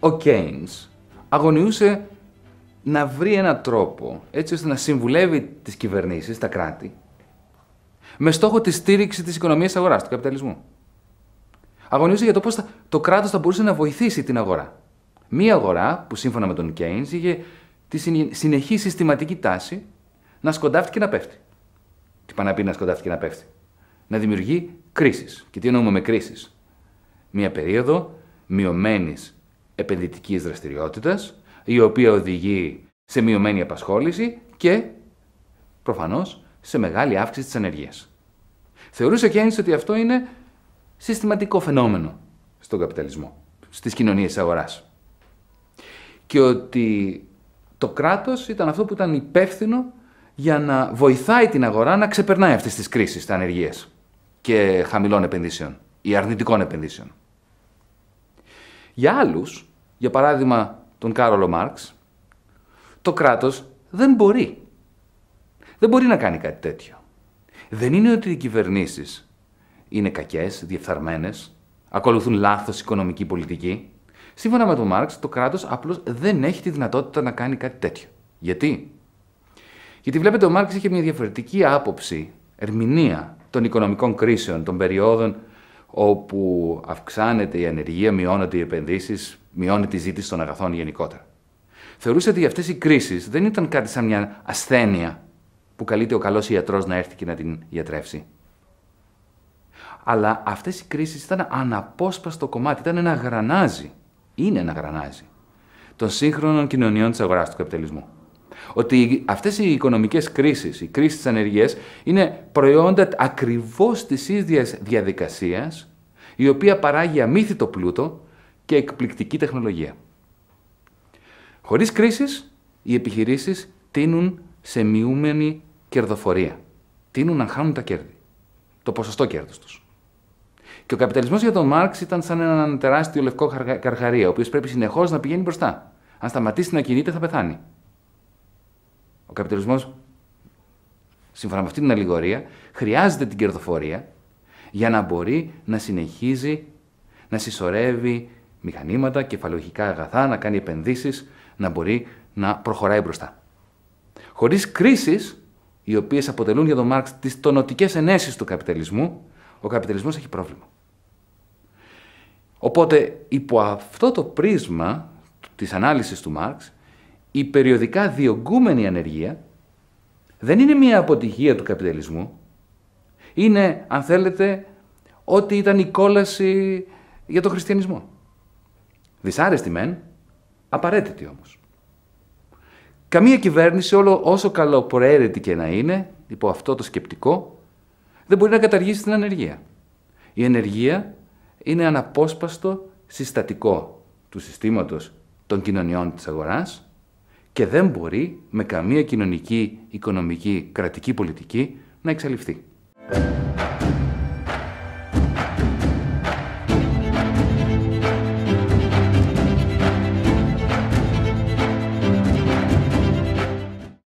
ο Κέινς αγωνιούσε να βρει έναν τρόπο έτσι ώστε να συμβουλεύει τις κυβερνήσεις, τα κράτη, με στόχο τη στήριξη της οικονομίας αγοράς, του καπιταλισμού. Αγωνιούσε για το πώς το κράτος θα μπορούσε να βοηθήσει την αγορά. Μία αγορά που σύμφωνα με τον Κέινς είχε τη συνεχή συστηματική τάση να σκοντάφτει και να πέφτει. Τι πάει να πει να σκοντάφτει και να πέφτει. Να δημιουργεί κρίσεις. Και τι εννοούμε με κρίσεις. Μία περίοδο μειωμένης Επενδυτικής δραστηριότητας, η οποία οδηγεί σε μειωμένη απασχόληση και προφανώς σε μεγάλη αύξηση της ανεργίας. Θεωρούσε ο ότι αυτό είναι συστηματικό φαινόμενο στον καπιταλισμό, στις κοινωνίες αγοράς. Και ότι το κράτος ήταν αυτό που ήταν υπεύθυνο για να βοηθάει την αγορά να ξεπερνάει αυτές τις κρίσεις, τα ανεργία και χαμηλών επενδύσεων ή αρνητικών επενδύσεων. Για άλλους, για παράδειγμα τον Κάρολο Μάρξ, το κράτος δεν μπορεί. Δεν μπορεί να κάνει κάτι τέτοιο. Δεν είναι ότι οι κυβερνήσεις είναι κακές, διεφθαρμένες, ακολουθούν λάθος οικονομική πολιτική. Σύμφωνα με τον Μάρξ, το κράτος απλώς δεν έχει τη δυνατότητα να κάνει κάτι τέτοιο. Γιατί? Γιατί βλέπετε ο Μάρξ είχε μια διαφορετική άποψη, ερμηνεία των οικονομικών κρίσεων, των περιόδων όπου αυξάνεται η ανεργία, μειώνονται οι επενδύσεις, μειώνεται η ζήτηση των αγαθών γενικότερα. Θεωρούσε ότι αυτές οι κρίσεις δεν ήταν κάτι σαν μια ασθένεια που καλείται ο καλός ιατρός να έρθει και να την γιατρεύσει. Αλλά αυτές οι κρίσεις ήταν αναπόσπαστο κομμάτι, ήταν ένα γρανάζι, είναι ένα γρανάζι των σύγχρονων κοινωνιών της αγοράς του καπιταλισμού. Ότι αυτές οι οικονομικές κρίσεις, οι κρίσεις της ανεργίας, είναι προϊόντα ακριβώς της ίδιας διαδικασίας, η οποία παράγει αμύθιτο πλούτο και εκπληκτική τεχνολογία. Χωρίς κρίσεις, οι επιχειρήσεις τείνουν σε μειούμενη κερδοφορία. Τείνουν να χάνουν τα κέρδη, το ποσοστό κέρδους τους. Και ο καπιταλισμός για τον Μάρξ ήταν σαν έναν τεράστιο λευκό καρχαρία, ο οποίος πρέπει συνεχώς να πηγαίνει μπροστά. Αν σταματήσει να κινείται, θα πεθάνει καπιταλισμός, σύμφωνα με αυτή την αλληγορία, χρειάζεται την κερδοφορία για να μπορεί να συνεχίζει να συσσωρεύει μηχανήματα, κεφαλαιοχικά αγαθά, να κάνει επενδύσεις, να μπορεί να προχωράει μπροστά. Χωρίς κρίσεις, οι οποίες αποτελούν για τον Μάρξ τις τονωτικές ενέσεις του καπιταλισμού, ο καπιταλισμός έχει πρόβλημα. Οπότε, υπό αυτό το πρίσμα της ανάλυσης του Μάρξ, η περιοδικά διωγγούμενη ανεργία δεν είναι μια αποτυχία του καπιταλισμού. Είναι, αν θέλετε, ό,τι ήταν η κόλαση για τον χριστιανισμό. Δυσάρεστη μεν, απαραίτητη όμως. Καμία κυβέρνηση, όλο όσο καλοπροαίρετη και να είναι, υπό αυτό το σκεπτικό, δεν μπορεί να καταργήσει την ανεργία. Η ενεργεία είναι αναπόσπαστο συστατικό του συστήματος των κοινωνιών της αγοράς και δεν μπορεί με καμία κοινωνική, οικονομική, κρατική πολιτική να εξαλειφθεί.